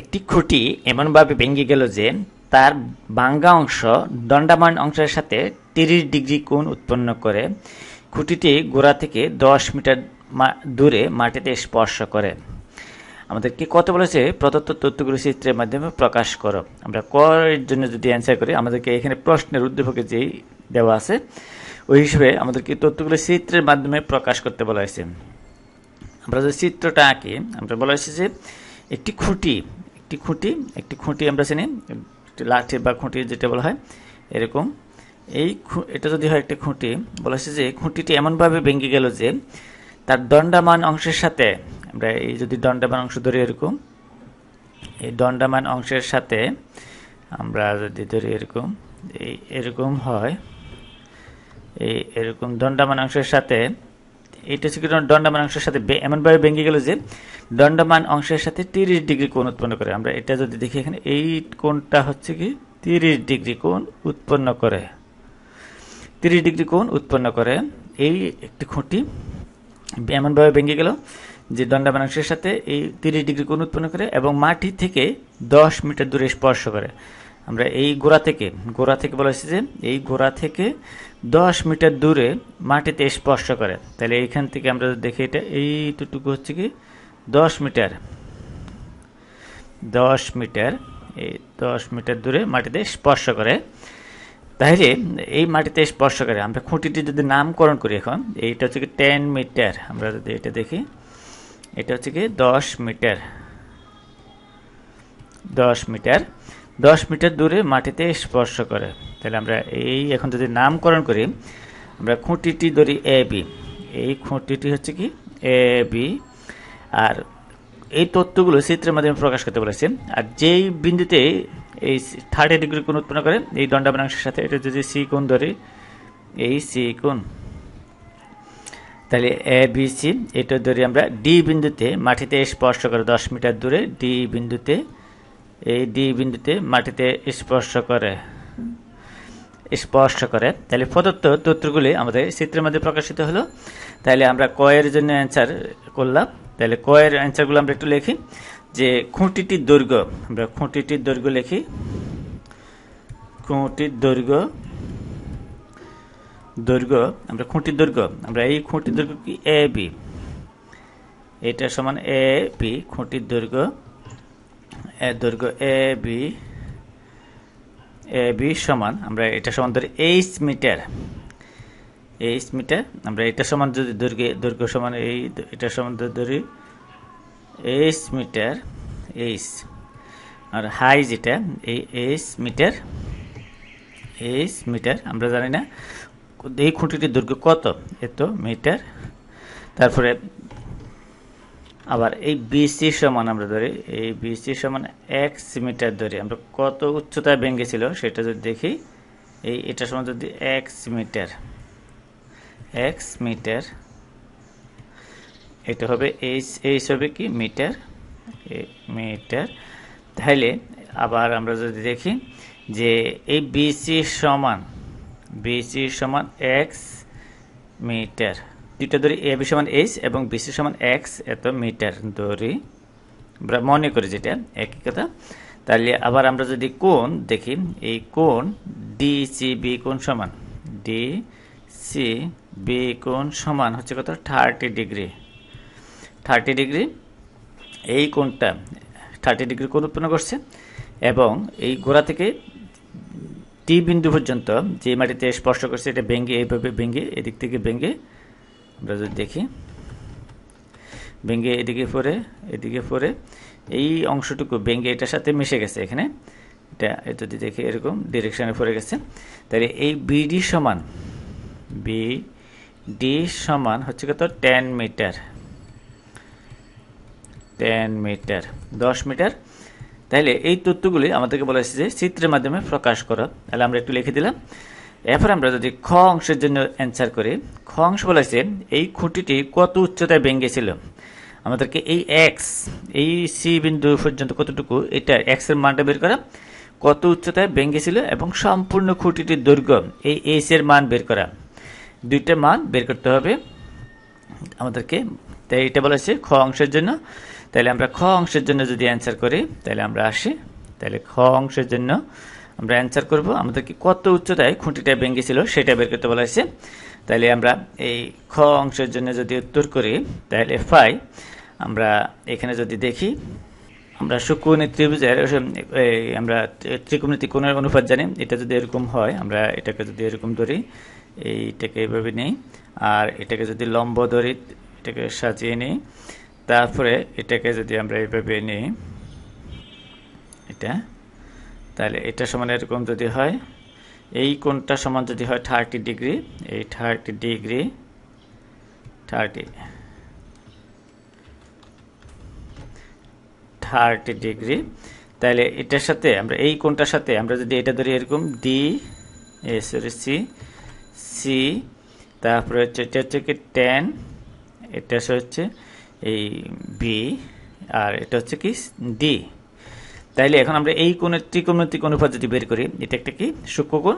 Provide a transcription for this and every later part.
একটি খুঁটি এমনভাবে ভেঙে গেল যে তার বাঙ্গা অংশ দণ্ডামান অংশের সাথে তিরিশ ডিগ্রি কোণ উৎপন্ন করে খুঁটিটি গোড়া থেকে দশ মিটার দূরে মাটিতে স্পর্শ করে আমাদেরকে কত বলেছে প্রদত্ত তথ্যগুলো চিত্রের মাধ্যমে প্রকাশ করো আমরা কয়ের জন্য যদি অ্যান্সার করি আমাদেরকে এখানে প্রশ্নের উদ্দীপকে যেই দেওয়া আছে ওই হিসেবে আমাদেরকে তথ্যগুলো চিত্রের মাধ্যমে প্রকাশ করতে বলা হয়েছে আমরা যে চিত্রটা আঁকি আমরা বলা হয়েছে যে একটি খুঁটি একটি খুঁটি একটি খুঁটি আমরা চিনি লাঠি বা খুঁটি যেটা বলা হয় এরকম এই এটা যদি হয় একটি খুঁটি বলা হচ্ছে যে খুঁটিটি এমনভাবে ভেঙে গেল যে তার দণ্ডামান অংশের সাথে আমরা এই যদি দণ্ডামান অংশ ধরি এরকম এই দণ্ডামান অংশের সাথে আমরা যদি ধরি এরকম এই এরকম হয় এই এরকম দণ্ডামান অংশের সাথে এটা হচ্ছে দণ্ডমান অংশের সাথে এমনভাবে ভেঙে গেল যে দণ্ডমান অংশের সাথে তিরিশ ডিগ্রি কোণ উৎপন্ন করে আমরা এটা যদি দেখি এখানে এই কোণটা হচ্ছে কি তিরিশ ডিগ্রি কোণ উৎপন্ন করে তিরিশ ডিগ্রি কোণ উৎপন্ন করে এই একটি খুঁটি এমনভাবে ভেঙে গেল যে দণ্ডমান অংশের সাথে এই তিরিশ ডিগ্রি কোণ উৎপন্ন করে এবং মাটি থেকে দশ মিটার দূরে স্পর্শ করে আমরা এই গোড়া থেকে গোড়া থেকে বলা হয়েছে যে এই গোড়া থেকে দশ মিটার দূরে মাটিতে স্পর্শ করে তাহলে এইখান থেকে আমরা দেখি এটা এইটুকু হচ্ছে কি দশ মিটার দশ মিটার এই দশ মিটার দূরে মাটিতে স্পর্শ করে তাহলে এই মাটিতে স্পর্শ করে আমরা খুঁটিটি যদি নামকরণ করি এখন এইটা হচ্ছে কি টেন মিটার আমরা যদি এটা দেখি এটা হচ্ছে কি দশ মিটার দশ মিটার দশ মিটার দূরে মাটিতে স্পর্শ করে তাহলে আমরা এই এখন যদি নামকরণ করি আমরা খুঁটিটি ধরি এ বি এই খুঁটিটি হচ্ছে কি এ বি আর এই তথ্যগুলো চিত্রের মাধ্যমে প্রকাশ করতে বলেছে আর যেই বিন্দুতে এই থার্টি ডিগ্রি কোণ উৎপন্ন করে এই দণ্ডাবনাংশের সাথে এটা যদি সি কোণ ধরি এই সি কোণ তাহলে এ বি সি এটা ধরি আমরা ডি বিন্দুতে মাটিতে স্পর্শ করে দশ মিটার দূরে ডি বিন্দুতে এই ডি বিন্দুতে মাটিতে স্পর্শ করে স্পর্শ করে তাহলে প্রদত্ত তথ্যগুলি আমাদের চিত্রের মধ্যে প্রকাশিত হলো তাহলে আমরা কয়ের জন্য অ্যান্সার করলাম তাহলে কয়ের অ্যান্সারগুলো আমরা একটু লিখি যে খুঁটিটির দৈর্ঘ্য আমরা খুঁটিটির দৈর্ঘ্য লিখি খুঁটির দৈর্ঘ্য দৈর্ঘ্য আমরা খুঁটির দৈর্ঘ্য আমরা এই খুঁটির দৈর্ঘ্য কি এ বি এটা সমান এ বি খুঁটির দৈর্ঘ্য এর দৈর্ঘ্য এ বি এ বি সমান আমরা এটা সমান ধরি এইচ মিটার এইচ মিটার আমরা এটা সমান যদি দৈর্ঘ্য দৈর্ঘ্য সমান এই এটা সমান ধরি এইচ মিটার এইচ আর হাই যেটা এই এইচ মিটার এইচ মিটার আমরা জানি না এই খুঁটিটির দৈর্ঘ্য কত এত মিটার তারপরে আবার এই বিসি সমান আমরা ধরি এই বিসি সমান এক মিটার ধরি আমরা কত উচ্চতায় ভেঙে ছিল সেটা যদি দেখি এই এটা সমান যদি এক মিটার এক মিটার এটা হবে এইচ এইচ হবে কি মিটার মিটার তাহলে আবার আমরা যদি দেখি যে এই বিসি সমান বিসি সমান এক মিটার দ্বিতীয় দড়ি এ বি সমান এইচ এবং বিসি সমান এক্স এত মিটার দড়ি আমরা মনে করি যেটা একই কথা তাহলে আবার আমরা যদি কোন দেখি এই কোন ডি সি বি কোন সমান ডি সি বি কোন সমান হচ্ছে কত থার্টি ডিগ্রি থার্টি ডিগ্রি এই কোনটা থার্টি ডিগ্রি কোন উৎপন্ন করছে এবং এই গোড়া থেকে টি বিন্দু পর্যন্ত যে মাটিতে স্পর্শ করছে এটা ভেঙে এইভাবে ভেঙে এদিক থেকে ভেঙে আমরা যদি দেখি ভেঙে এদিকে পরে এদিকে পরে এই অংশটুকু ভেঙে এটার সাথে মিশে গেছে এখানে এটা যদি দেখি এরকম ডিরেকশানে পড়ে গেছে তাহলে এই বিডি সমান বি ডি সমান হচ্ছে কত টেন মিটার টেন মিটার দশ মিটার তাহলে এই তথ্যগুলি আমাদেরকে বলা হয়েছে যে চিত্রের মাধ্যমে প্রকাশ করা তাহলে আমরা একটু লিখে দিলাম এরপর আমরা যদি খ অংশের জন্য অ্যান্সার করি খ অংশ বলেছে এই খুঁটিটি কত উচ্চতায় ছিল আমাদেরকে এই এক্স এই সি বিন্দু পর্যন্ত কতটুকু এটা এক্সের মানটা বের করা কত উচ্চতায় ছিল এবং সম্পূর্ণ খুঁটিটির দৈর্ঘ্য এই এস এর মান বের করা দুইটা মান বের করতে হবে আমাদেরকে তাই এটা বলেছে খ অংশের জন্য তাহলে আমরা খ অংশের জন্য যদি অ্যান্সার করি তাহলে আমরা আসি তাহলে খ অংশের জন্য আমরা অ্যান্সার করব আমাদেরকে কত উচ্চতায় খুঁটিটা ছিল সেটা বের করতে বলা হয়েছে তাহলে আমরা এই খ অংশের জন্য যদি উত্তর করি তাহলে ফাই আমরা এখানে যদি দেখি আমরা শুক্রণী ত্রিভুজের আমরা ত্রিকোণিতি কোণের অনুপাত জানি এটা যদি এরকম হয় আমরা এটাকে যদি এরকম ধরি এইটাকে এভাবে নিই আর এটাকে যদি লম্ব ধরি এটাকে সাজিয়ে নিই তারপরে এটাকে যদি আমরা এভাবে নিই এটা তাহলে এটা সমান এরকম যদি হয় এই কোণটা সমান যদি হয় থার্টি ডিগ্রি এই thirty degree thirty thirty degree তাহলে এটার সাথে আমরা এই কোণটার সাথে আমরা যদি এটা ধরি এরকম D A sorry C C তারপরে হচ্ছে এটা হচ্ছে কি টেন এটা হচ্ছে এই বি আর এটা হচ্ছে কি ডি তাইলে এখন আমরা এই কোণের ত্রিকোণমিতিক অনুপাত যদি বের করি এটা একটা কি সূক্ষ্মকোণ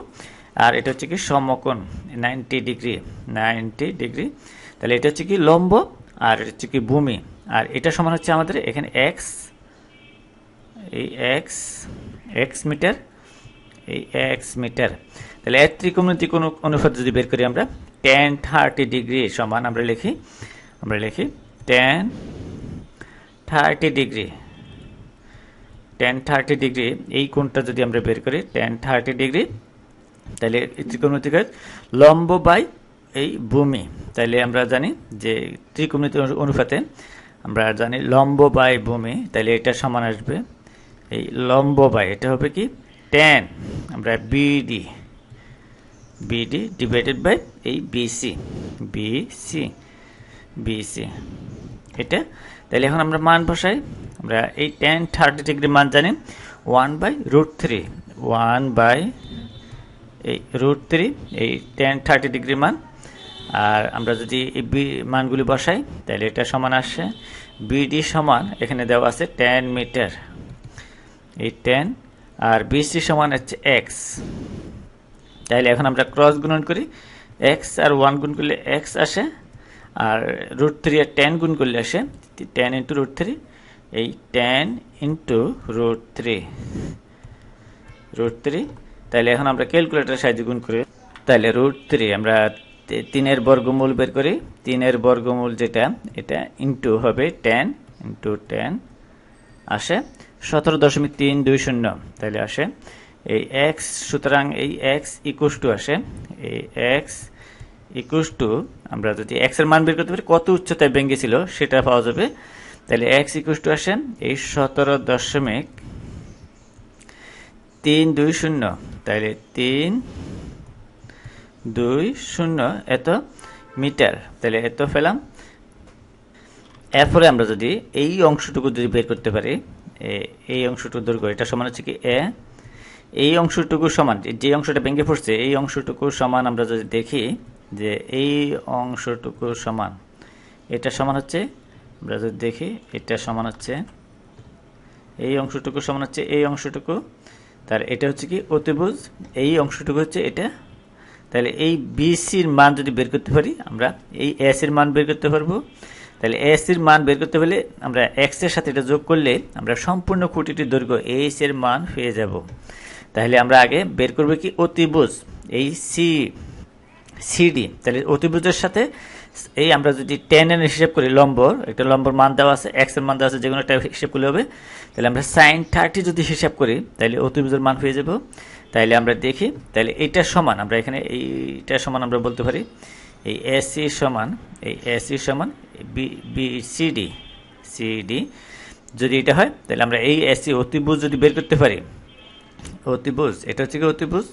আর এটা হচ্ছে কি সমকোণ নাইনটি ডিগ্রি নাইনটি ডিগ্রি তাহলে এটা হচ্ছে কি লম্ব আর এটা হচ্ছে কি ভূমি আর এটা সমান হচ্ছে আমাদের এখানে এক্স এই এক্স এক্স মিটার এই এক্স মিটার তাহলে এক ত্রিকোণমিতিক অনুপাত যদি বের করি আমরা টেন থার্টি ডিগ্রি সমান আমরা লিখি আমরা লিখি tan thirty degree tan thirty degree এই কোণটা যদি আমরা বের করি টেন থার্টি ডিগ্রি তাহলে ত্রিকোণমিতিকার লম্ব বাই এই ভূমি তাইলে আমরা জানি যে ত্রিকোণমিতি অনুপাতে আমরা জানি লম্ব বাই ভূমি তাইলে এটা সমান আসবে এই লম্ব বাই এটা হবে কি টেন আমরা বিডি বিডি ডিভাইডেড বাই এই বিসি বিসি বিসি এটা তাহলে এখন আমরা মান বসাই আমরা এই টেন থার্টি ডিগ্রি মান জানি one by root three one by এই রুট থ্রি এই টেন থার্টি ডিগ্রি মান আর আমরা যদি এই বি মানগুলি বসাই তাহলে এটা সমান আসছে বিডি সমান এখানে দেওয়া আছে টেন মিটার এই টেন আর বিসি সমান হচ্ছে এক্স তাহলে এখন আমরা ক্রস গুণন করি এক্স আর ওয়ান গুণ করলে এক্স আসে আর রুট থ্রি আর টেন গুণ করলে আসে টেন ইন্টু রুট থ্রি এই ten into root three root three তাহলে এখন আমরা ক্যালকুলেটারের সাহায্যে গুণ করি তাহলে রুট থ্রি আমরা তিনের বর্গমূল বের করি তিনের বর্গমূল যেটা এটা ইন্টু হবে টেন ইন্টু টেন আসে সতেরো দশমিক তিন দুই শূন্য তাহলে আসে এই এক্স সুতরাং এই এক্স ইকুশ টু আসে এই এক্স ইকুশ টু আমরা যদি এক্সের মান বের করতে পারি কত উচ্চতায় ছিল সেটা পাওয়া যাবে তাহলে এক্স ইকুয়াস টু আসেন এই সতেরো দশমিক তিন দুই শূন্য তাহলে তিন দুই শূন্য এত মিটার তাহলে এত ফেলাম এরপরে আমরা যদি এই অংশটুকু যদি বের করতে পারি এই অংশটুকু দৈর্ঘ্য এটা সমান হচ্ছে কি এ এই অংশটুকু সমান যে অংশটা ভেঙে পড়ছে এই অংশটুকু সমান আমরা যদি দেখি যে এই অংশটুকু সমান এটা সমান হচ্ছে আমরা যদি দেখি এটা সমান হচ্ছে এই অংশটুকু সমান হচ্ছে এই অংশটুকু তার এটা হচ্ছে কি অতিভুজ এই অংশটুকু হচ্ছে এটা তাহলে এই বিসির মান যদি বের করতে পারি আমরা এই এস এর মান বের করতে পারবো তাহলে এস এর মান বের করতে হলে আমরা এক্স এর সাথে এটা যোগ করলে আমরা সম্পূর্ণ খুঁটিটির দৈর্ঘ্য এইচ এর মান পেয়ে যাব তাহলে আমরা আগে বের করব কি অতিভুজ এই সি সিডি তাহলে অতিভুজের সাথে এই আমরা যদি টেন এর হিসেব করি লম্বর একটা লম্বর মান দেওয়া আছে এক্স এর মান দেওয়া আছে যে কোনো একটা হিসেব করলে হবে তাহলে আমরা সাইন থার্টি যদি হিসাব করি তাহলে অতিবিজোর মান হয়ে যাব তাহলে আমরা দেখি তাহলে এটা সমান আমরা এখানে এইটা সমান আমরা বলতে পারি এই এসি সমান এই এসি সমান বি বি সিডি সিডি যদি এটা হয় তাহলে আমরা এই এসি অতিভুজ যদি বের করতে পারি অতিভুজ এটা হচ্ছে কি অতিভুজ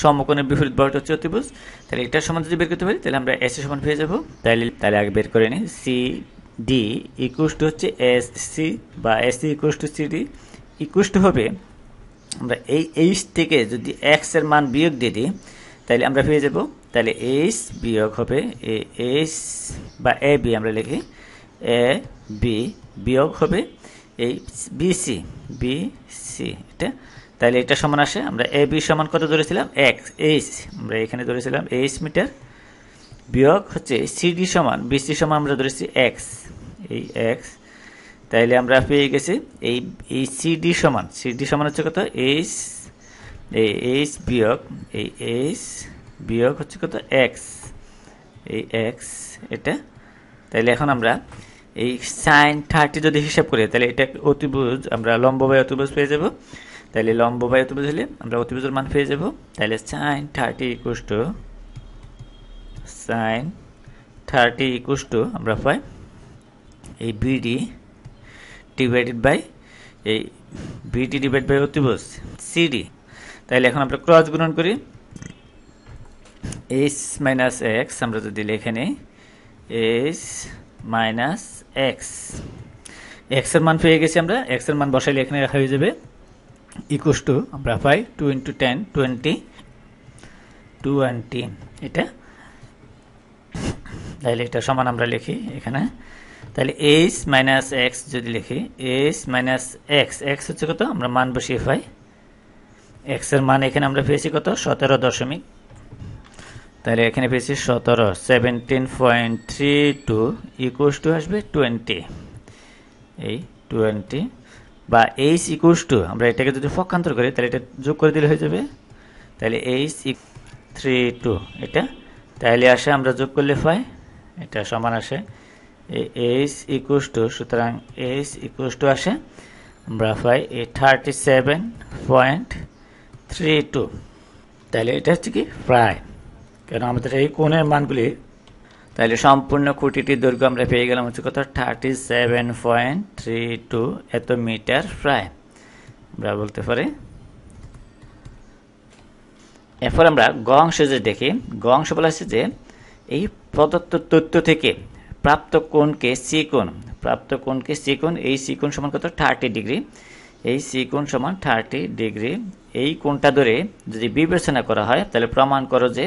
সমকোণে বিপরীত বলটা হচ্ছে অতিভুজ তাহলে এটার সমান যদি বের করতে পারি তাহলে আমরা এর সমান পেয়ে যাবো তাহলে তাহলে আগে বের করে নিই সি ডি ইকুয়াস টু হচ্ছে এস সি বা S C equals to C D equals to হবে আমরা এই এইচ থেকে যদি এক্স এর মান বিয়োগ দিয়ে দিই তাহলে আমরা পেয়ে যাব তাহলে এইচ বিয়োগ হবে এ এইচ বা এ বি আমরা লিখি এ বি বিয়োগ হবে এই বিসি সি এটা তাহলে এটা সমান আসে আমরা এ বি সমান কত ধরেছিলাম এক্স এইচ আমরা এখানে ধরেছিলাম এইচ মিটার বিয়োগ হচ্ছে সিডি সমান বিসি সমান আমরা ধরেছি এক্স এই এক্স তাইলে আমরা পেয়ে গেছি এই এই সিডি সমান সিডি সমান হচ্ছে কত এইচ এই এইচ বিয়োগ এই এইচ বিয়োগ হচ্ছে কত এক্স এই এক্স এটা তাইলে এখন আমরা এই সাইন থার্টি যদি হিসাব করি তাহলে এটা অতিভুজ আমরা লম্ব বা অতিভুজ পেয়ে যাব তাহলে লম্ব বাই অতিভুজ হলে আমরা অতিভুজের মান পেয়ে যাব তাহলে sine thirty equals to sine thirty equals to আমরা পাই এই বিডি ডিভাইডেড বাই এই বিডি ডিভাইড বাই অতিভুজ সিডি তাহলে এখন আমরা ক্রস গুণন করি এইচ মাইনাস এক্স আমরা যদি লেখে নিই এইচ মাইনাস এক্স এক্সের মান পেয়ে গেছি আমরা এক্সের মান বসাইলে এখানে রাখা হয়ে যাবে ইকুয়াস টু আমরা পাই two into ten twenty twenty এটা তাহলে এটা সমান আমরা লিখি এখানে তাহলে এইচ মাইনাস এক্স যদি লিখি এইচ মাইনাস এক্স এক্স হচ্ছে কত আমরা মান বসিয়ে পাই এক্সের মান এখানে আমরা পেয়েছি কত সতেরো দশমিক তাহলে এখানে পেয়েছি সতেরো seventeen point three two equals to আসবে টোয়েন্টি এই টোয়েন্টি বা এইচ ইকুয়ালস টু আমরা এটাকে যদি পক্ষান্তর করি তাহলে এটা যোগ করে দিলে হয়ে যাবে তাহলে এইচ ই থ্রি টু এটা তাহলে আসে আমরা যোগ করলে ফাই এটা সমান আসে এইচ ইকুয়ালস টু সুতরাং এইচ ইকুয়ালস টু আসে আমরা ফাই এ thirty seven point three two তাহলে এটা হচ্ছে কি প্রায় কেন আমাদের এই কোণের মানগুলি তাহলে সম্পূর্ণ খুঁটিটির দৈর্ঘ্য আমরা পেয়ে গেলাম হচ্ছে কত thirty seven point three two এত মিটার প্রায় আমরা বলতে পারি এরপর আমরা গ অংশ যে দেখি গ অংশ বলা হচ্ছে যে এই প্রদত্ত তথ্য থেকে প্রাপ্ত কোণকে সিকোণ প্রাপ্ত কোণকে সিকোণ এই সিকোণ সমান কত থার্টি ডিগ্রি এই সিকোণ সমান থার্টি ডিগ্রি এই কোণটা ধরে যদি বিবেচনা করা হয় তাহলে প্রমাণ করো যে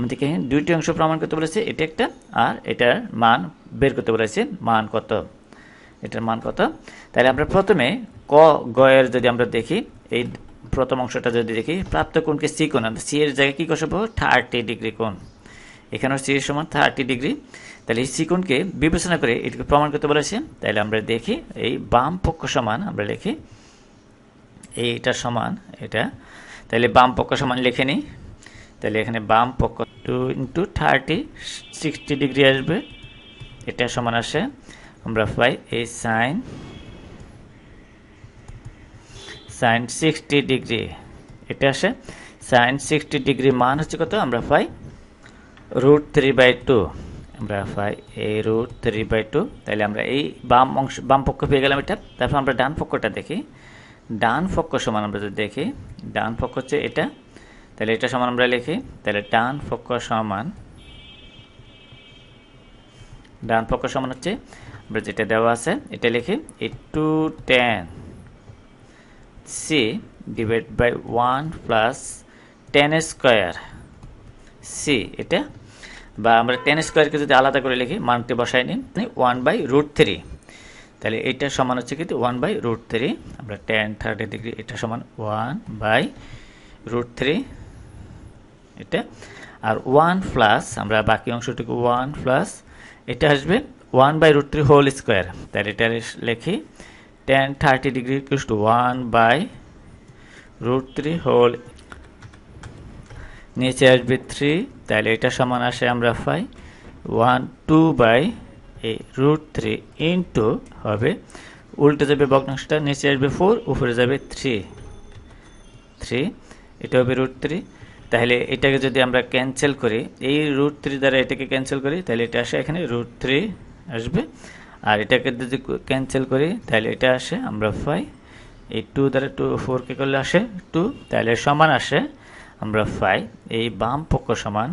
আমাদেরকে মানে দুইটি অংশ প্রমাণ করতে বলেছে এটা একটা আর এটার মান বের করতে বলেছে মান কত এটার মান কত তাহলে আমরা প্রথমে ক গয়ের যদি আমরা দেখি এই প্রথম অংশটা যদি দেখি প্রাপ্ত কোণকে সি কোণ আমরা সি এর জায়গায় কী বসাবো থার্টি ডিগ্রি কোণ এখানেও সি এর সমান থার্টি ডিগ্রি তাহলে এই সি কোণকে বিবেচনা করে এটাকে প্রমাণ করতে বলেছে তাহলে আমরা দেখি এই বাম পক্ষ সমান আমরা লিখি এইটা সমান এটা তাহলে বাম পক্ষ সমান লিখে নিই তাহলে এখানে বাম পক্ষ two into thirty sixty degree আসবে এটা সমান আসে আমরা পাই এই সাইন সাইন সিক্সটি ডিগ্রি এটা আসে সাইন সিক্সটি ডিগ্রি মান হচ্ছে কত আমরা পাই রুট থ্রি বাই টু আমরা পাই এই রুট থ্রি বাই টু তাহলে আমরা এই বাম অংশ বাম পক্ষ পেয়ে গেলাম এটা তারপর আমরা ডান পক্ষটা দেখি ডান পক্ষ সমান আমরা যদি দেখি ডান পক্ষ হচ্ছে এটা তাহলে এটা সমান আমরা লিখি তাহলে ডান পক্ষ সমান ডান পক্ষ সমান হচ্ছে আমরা যেটা দেওয়া আছে এটা লিখি এ two tan C divide by one plus tan square C এটা বা আমরা টেন স্কোয়ারকে যদি আলাদা করে লিখি মানটি বসাই নিন ওয়ান বাই রুট থ্রি তাহলে এটা সমান হচ্ছে কিন্তু ওয়ান বাই রুট থ্রি আমরা টেন থার্টি ডিগ্রি এটা সমান ওয়ান বাই রুট থ্রি এটা আর ওয়ান প্লাস আমরা বাকি অংশটুকু ওয়ান প্লাস এটা আসবে one by root three whole square তাহলে এটা লেখি tan thirty degree equal to one by root three whole নিচে আসবে থ্রি তাহলে এটা সমান আসে আমরা পাই ওয়ান টু বাই এই রুট থ্রি ইন্টু হবে উল্টে যাবে বগ্নাংশটা নিচে আসবে ফোর উপরে যাবে থ্রি থ্রি এটা হবে রুট থ্রি তাহলে এটাকে যদি আমরা ক্যান্সেল করি এই রুট থ্রি দ্বারা এটাকে ক্যান্সেল করি তাহলে এটা আসে এখানে রুট থ্রি আসবে আর এটাকে যদি ক্যান্সেল করি তাহলে এটা আসে আমরা ফাইভ এই টু দ্বারা টু ফোরকে করলে আসে টু তাহলে সমান আসে আমরা ফাইভ এই বাম পক্ষ সমান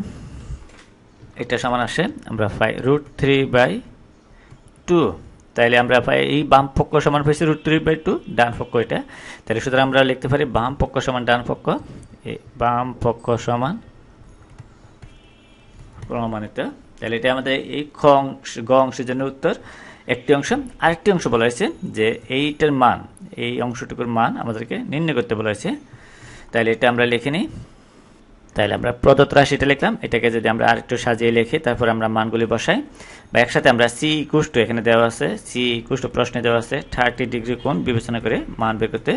এটা সমান আসে আমরা five root three by two তাহলে আমরা পাই এই বাম পক্ষ সমান পেয়েছি রুট থ্রি বাই টু ডান পক্ষ এটা তাহলে সুতরাং আমরা লিখতে পারি বাম পক্ষ সমান ডান পক্ষ বাম পক্ষ সমান প্রমাণিত তাহলে এটা আমাদের এই খ অংশ গ অংশের জন্য উত্তর একটি অংশ আরেকটি অংশ বলা হয়েছে যে এইটার মান এই অংশটুকুর মান আমাদেরকে নির্ণয় করতে বলা হয়েছে তাহলে এটা আমরা লিখে নিই তাহলে আমরা প্রদত্ত রাশিটা লিখলাম এটাকে যদি আমরা আরেকটু সাজিয়ে লিখি তারপর আমরা মানগুলি বসাই বা একসাথে আমরা সি কুষ্ঠ এখানে দেওয়া আছে সি ইকুষ্ট প্রশ্নে দেওয়া আছে থার্টি ডিগ্রি কোন বিবেচনা করে মান বের করতে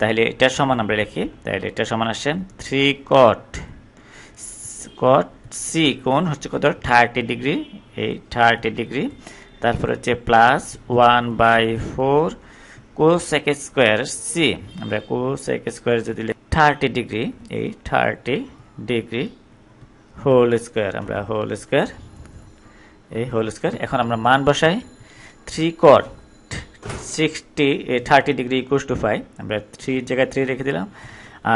তাহলে এটার সমান আমরা লিখি তাহলে এটার সমান আসে থ্রি কট কট সি কোণ হচ্ছে কত থার্টি ডিগ্রি এই থার্টি ডিগ্রি তারপর হচ্ছে plus one by four sec square C আমরা সেকেন্ড স্কোয়ার যদি থার্টি ডিগ্রি এই থার্টি ডিগ্রি হোল স্কোয়ার আমরা হোল স্কোয়ার এই হোল স্কোয়ার এখন আমরা মান বসাই three cot sixty thirty degree equals to five আমরা থ্রি জায়গায় থ্রি রেখে দিলাম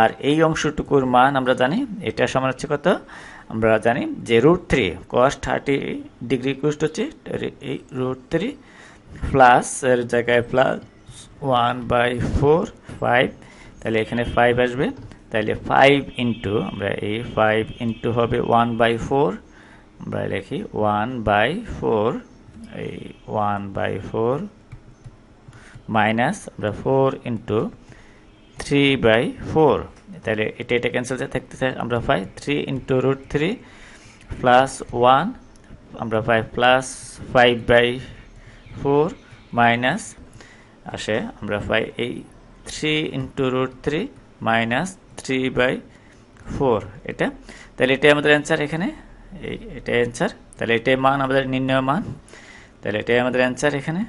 আর এই অংশটুকুর মান আমরা জানি এটা সমান হচ্ছে কত আমরা জানি যে root three cos thirty degree equals to হচ্ছে এই রুট থ্রি প্লাস এর জায়গায় plus one by four five তাহলে এখানে ফাইভ আসবে তাহলে ফাইভ ইন্টু আমরা এই ফাইভ ইন্টু হবে ওয়ান বাই ফোর আমরা লিখি ওয়ান বাই ফোর এই ওয়ান বাই ফোর মাইনাস আমরা ফোর into 3 বাই ফোর তাহলে এটা এটা ক্যান্সেল থাকতেছে আমরা পাই 3 into root three plus one আমরা পাই plus five by four minus আসে আমরা পাই এই 3 into root three minus 3 by four এটা তাহলে এটাই আমাদের অ্যান্সার এখানে এটাই অ্যান্সার তাহলে এটাই মান আমাদের নির্ণয় মান তাহলে এটাই আমাদের অ্যান্সার এখানে